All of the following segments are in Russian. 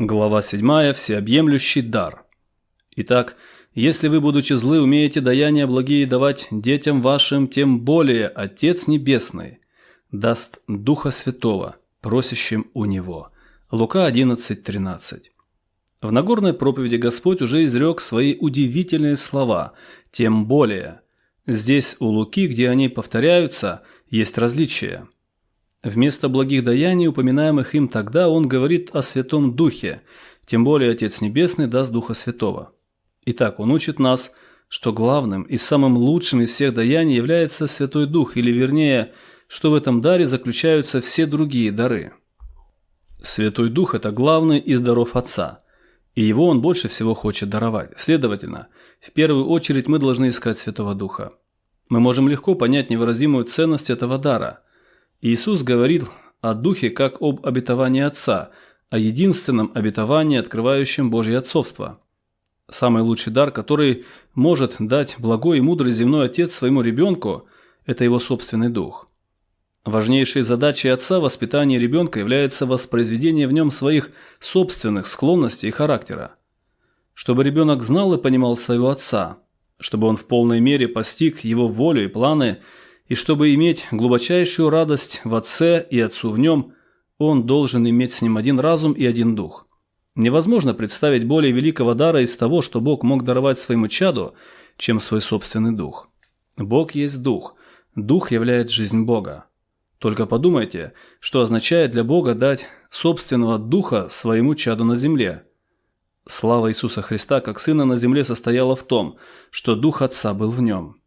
Глава 7. Всеобъемлющий дар. Итак, если вы, будучи злы, умеете даяния благие давать детям вашим, тем более Отец Небесный даст Духа Святого, просящим у Него. Лука 11.13 В Нагорной проповеди Господь уже изрек свои удивительные слова «тем более». Здесь у Луки, где они повторяются, есть различия – Вместо благих даяний, упоминаемых им тогда, он говорит о Святом Духе, тем более Отец Небесный даст Духа Святого. Итак, он учит нас, что главным и самым лучшим из всех даяний является Святой Дух, или вернее, что в этом даре заключаются все другие дары. Святой Дух – это главный из даров Отца, и его он больше всего хочет даровать. Следовательно, в первую очередь мы должны искать Святого Духа. Мы можем легко понять невыразимую ценность этого дара – Иисус говорил о Духе как об обетовании Отца, о единственном обетовании, открывающем Божье Отцовство. Самый лучший дар, который может дать благой и мудрый земной Отец своему ребенку, это его собственный Дух. Важнейшей задачей отца воспитания ребенка является воспроизведение в нем своих собственных склонностей и характера. Чтобы ребенок знал и понимал своего отца, чтобы он в полной мере постиг его волю и планы – и чтобы иметь глубочайшую радость в Отце и Отцу в Нем, он должен иметь с Ним один разум и один дух. Невозможно представить более великого дара из того, что Бог мог даровать своему чаду, чем свой собственный дух. Бог есть дух, дух являет жизнь Бога. Только подумайте, что означает для Бога дать собственного духа своему чаду на земле. Слава Иисуса Христа как Сына на земле состояла в том, что Дух Отца был в нем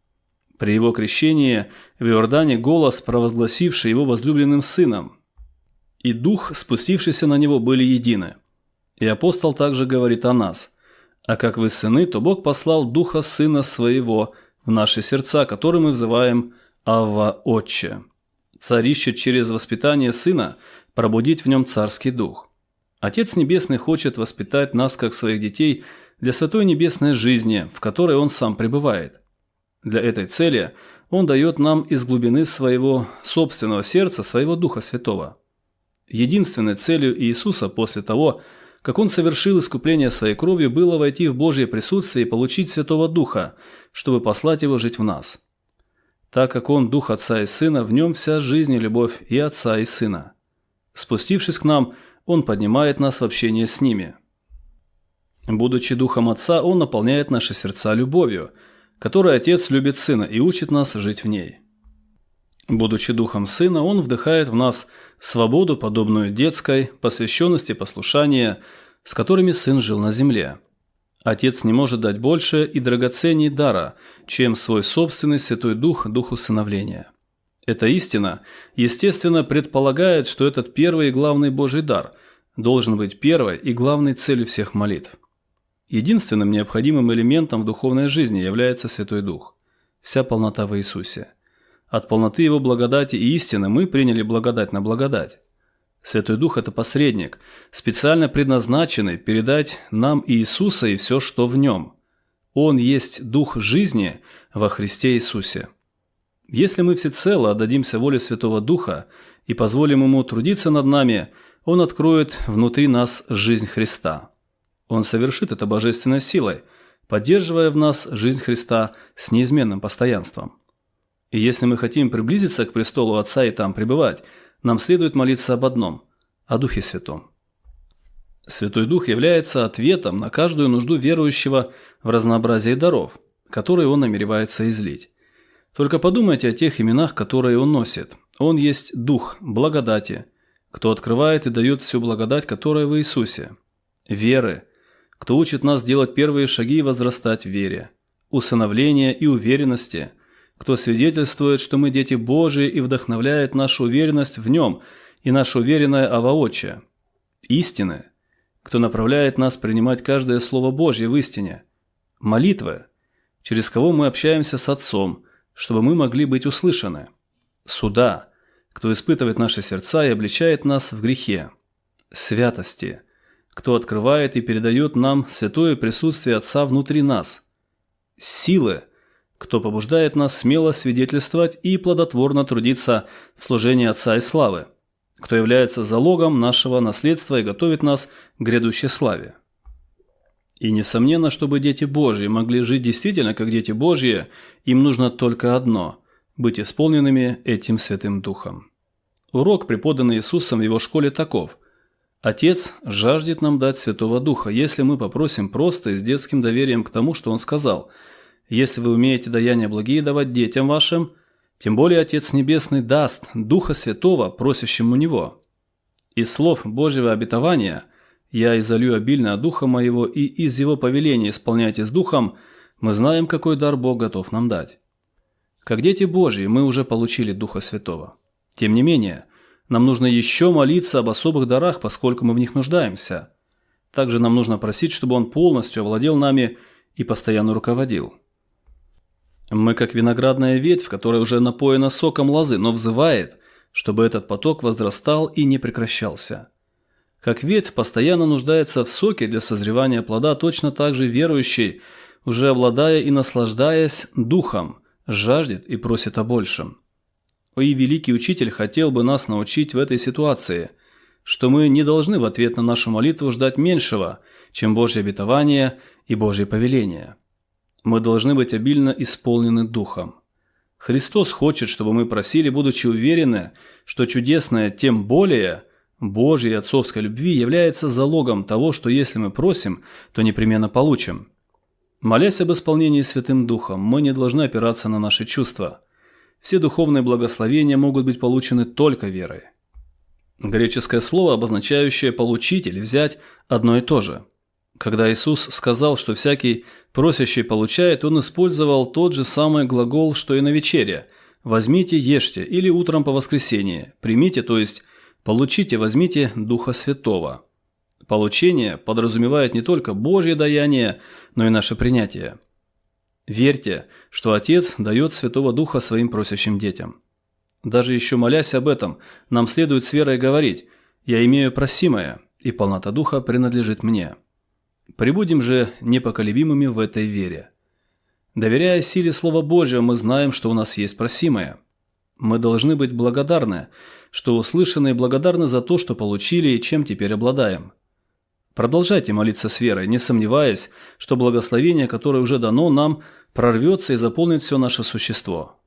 при его крещении в Иордане голос, провозгласивший его возлюбленным сыном. И дух, спустившийся на него, были едины. И апостол также говорит о нас. «А как вы сыны, то Бог послал духа сына своего в наши сердца, который мы взываем Ава Отче». Царь ищет через воспитание сына пробудить в нем царский дух. Отец Небесный хочет воспитать нас, как своих детей, для святой небесной жизни, в которой он сам пребывает. Для этой цели он дает нам из глубины своего собственного сердца, своего Духа Святого. Единственной целью Иисуса после того, как он совершил искупление своей кровью, было войти в Божье присутствие и получить Святого Духа, чтобы послать его жить в нас. Так как он Дух Отца и Сына, в нем вся жизнь и любовь и Отца и Сына. Спустившись к нам, он поднимает нас в общение с ними. Будучи Духом Отца, он наполняет наши сердца любовью – которой отец любит сына и учит нас жить в ней. Будучи духом сына, он вдыхает в нас свободу, подобную детской, посвященности, послушания, с которыми сын жил на земле. Отец не может дать больше и драгоценней дара, чем свой собственный Святой Дух, Духу сыновления. Эта истина, естественно, предполагает, что этот первый и главный Божий дар должен быть первой и главной целью всех молитв. Единственным необходимым элементом в духовной жизни является Святой Дух. Вся полнота в Иисусе. От полноты Его благодати и истины мы приняли благодать на благодать. Святой Дух – это посредник, специально предназначенный передать нам Иисуса и все, что в Нем. Он есть Дух жизни во Христе Иисусе. Если мы всецело отдадимся воле Святого Духа и позволим Ему трудиться над нами, Он откроет внутри нас жизнь Христа. Он совершит это божественной силой, поддерживая в нас жизнь Христа с неизменным постоянством. И если мы хотим приблизиться к престолу Отца и там пребывать, нам следует молиться об одном – о Духе Святом. Святой Дух является ответом на каждую нужду верующего в разнообразии даров, которые он намеревается излить. Только подумайте о тех именах, которые он носит. Он есть Дух благодати, кто открывает и дает всю благодать, которая в Иисусе, веры, кто учит нас делать первые шаги и возрастать в вере, усыновления и уверенности, кто свидетельствует, что мы дети Божии и вдохновляет нашу уверенность в Нем и наше уверенное Аваотче, истины, кто направляет нас принимать каждое Слово Божье в истине, молитвы, через кого мы общаемся с Отцом, чтобы мы могли быть услышаны, суда, кто испытывает наши сердца и обличает нас в грехе, святости – кто открывает и передает нам святое присутствие Отца внутри нас. Силы, кто побуждает нас смело свидетельствовать и плодотворно трудиться в служении Отца и славы, кто является залогом нашего наследства и готовит нас к грядущей славе. И несомненно, чтобы дети Божьи могли жить действительно как дети Божьи, им нужно только одно – быть исполненными этим Святым Духом. Урок, преподанный Иисусом в его школе, таков – Отец жаждет нам дать Святого Духа, если мы попросим просто и с детским доверием к тому, что он сказал. Если вы умеете даяния благие давать детям вашим, тем более Отец Небесный даст Духа Святого, просящим Него. Из слов Божьего обетования «Я изолью обильно Духа Моего, и из Его повеления исполняйте с Духом», мы знаем, какой дар Бог готов нам дать. Как дети Божьи мы уже получили Духа Святого. Тем не менее – нам нужно еще молиться об особых дарах, поскольку мы в них нуждаемся. Также нам нужно просить, чтобы он полностью овладел нами и постоянно руководил. Мы как виноградная ветвь, которая уже напоена соком лозы, но взывает, чтобы этот поток возрастал и не прекращался. Как ветвь постоянно нуждается в соке для созревания плода, точно так же верующий, уже обладая и наслаждаясь духом, жаждет и просит о большем. Ой, великий учитель хотел бы нас научить в этой ситуации, что мы не должны в ответ на нашу молитву ждать меньшего, чем Божье обетование и Божье повеление. Мы должны быть обильно исполнены Духом. Христос хочет, чтобы мы просили, будучи уверены, что чудесное, тем более, Божьей отцовской любви является залогом того, что если мы просим, то непременно получим. Молясь об исполнении Святым Духом, мы не должны опираться на наши чувства – все духовные благословения могут быть получены только верой. Греческое слово, обозначающее «получить» или «взять» одно и то же. Когда Иисус сказал, что всякий просящий получает, он использовал тот же самый глагол, что и на вечере «возьмите, ешьте» или утром по воскресенье «примите», то есть «получите, возьмите Духа Святого». Получение подразумевает не только Божье даяние, но и наше принятие – Верьте, что Отец дает Святого Духа своим просящим детям. Даже еще молясь об этом, нам следует с верой говорить «Я имею просимое, и полнота Духа принадлежит мне». Прибудем же непоколебимыми в этой вере. Доверяя силе Слова Божьего, мы знаем, что у нас есть просимое. Мы должны быть благодарны, что услышаны и благодарны за то, что получили и чем теперь обладаем. Продолжайте молиться с верой, не сомневаясь, что благословение, которое уже дано нам, прорвется и заполнит все наше существо.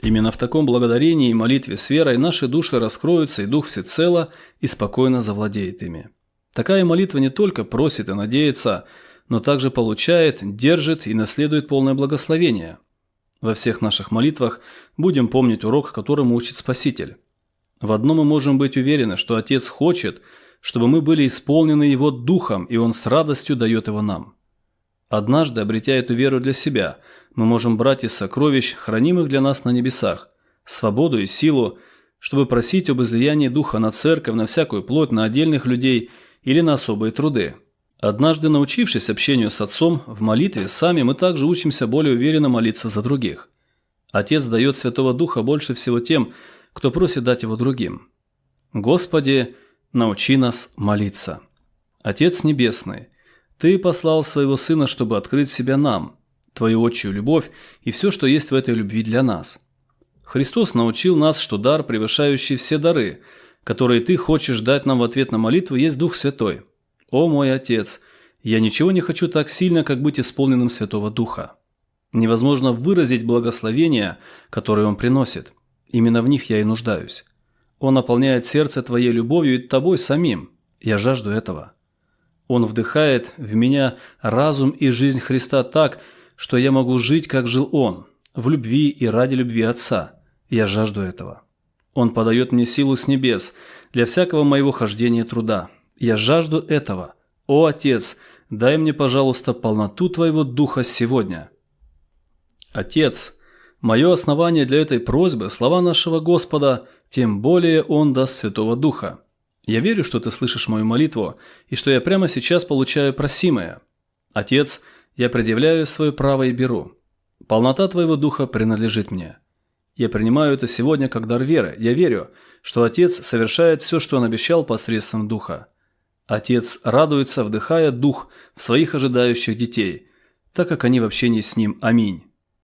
Именно в таком благодарении и молитве с верой наши души раскроются, и Дух всецело и спокойно завладеет ими. Такая молитва не только просит и надеется, но также получает, держит и наследует полное благословение. Во всех наших молитвах будем помнить урок, которому учит Спаситель. В одном мы можем быть уверены, что Отец хочет – чтобы мы были исполнены Его Духом, и Он с радостью дает его нам. Однажды, обретя эту веру для себя, мы можем брать из сокровищ, хранимых для нас на небесах, свободу и силу, чтобы просить об излиянии Духа на церковь, на всякую плоть, на отдельных людей или на особые труды. Однажды научившись общению с Отцом, в молитве сами мы также учимся более уверенно молиться за других. Отец дает Святого Духа больше всего тем, кто просит дать его другим. «Господи, научи нас молиться. Отец Небесный, Ты послал Своего Сына, чтобы открыть себя нам, Твою отчую любовь и все, что есть в этой любви для нас. Христос научил нас, что дар, превышающий все дары, которые Ты хочешь дать нам в ответ на молитву, есть Дух Святой. О мой Отец, я ничего не хочу так сильно, как быть исполненным Святого Духа. Невозможно выразить благословения, которые Он приносит. Именно в них я и нуждаюсь. Он наполняет сердце твоей любовью и тобой самим. Я жажду этого. Он вдыхает в меня разум и жизнь Христа так, что я могу жить, как жил Он, в любви и ради любви Отца. Я жажду этого. Он подает мне силу с небес для всякого моего хождения труда. Я жажду этого. О, Отец, дай мне, пожалуйста, полноту Твоего Духа сегодня. Отец, мое основание для этой просьбы – слова нашего Господа – тем более он даст Святого Духа. Я верю, что ты слышишь мою молитву, и что я прямо сейчас получаю просимое. Отец, я предъявляю свое право и беру. Полнота твоего Духа принадлежит мне. Я принимаю это сегодня как дар веры. Я верю, что Отец совершает все, что Он обещал посредством Духа. Отец радуется, вдыхая Дух в своих ожидающих детей, так как они в общении с Ним. Аминь.